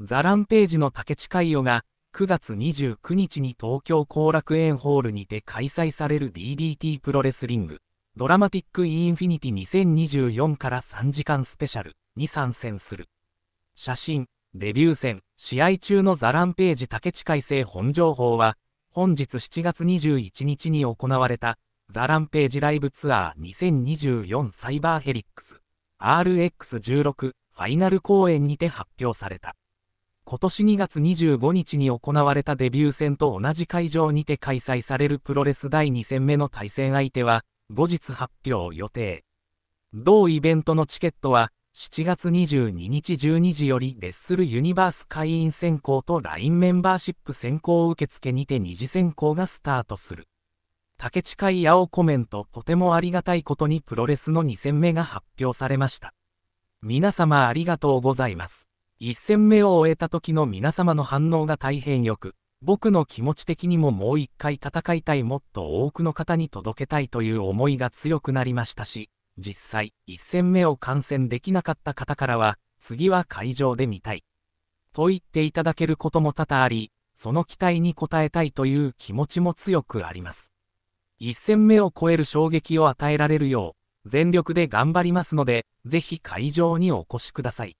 ザランページの竹地海洋が、9月29日に東京後楽園ホールにて開催される DDT プロレスリング、ドラマティック・インフィニティ2024から3時間スペシャルに参戦する。写真、デビュー戦、試合中のザランページ竹地海星本情報は、本日7月21日に行われた、ザランページライブツアー2024サイバーヘリックス RX16 ファイナル公演にて発表された。今年2月25日に行われたデビュー戦と同じ会場にて開催されるプロレス第2戦目の対戦相手は、後日発表予定。同イベントのチケットは、7月22日12時よりレッスルユニバース会員選考と LINE メンバーシップ選考受付にて二次選考がスタートする。竹地会青コメントとてもありがたいことにプロレスの2戦目が発表されました。皆様ありがとうございます。一戦目を終えた時の皆様の反応が大変よく、僕の気持ち的にももう一回戦いたいもっと多くの方に届けたいという思いが強くなりましたし、実際、一戦目を観戦できなかった方からは、次は会場で見たい。と言っていただけることも多々あり、その期待に応えたいという気持ちも強くあります。一戦目を超える衝撃を与えられるよう、全力で頑張りますので、ぜひ会場にお越しください。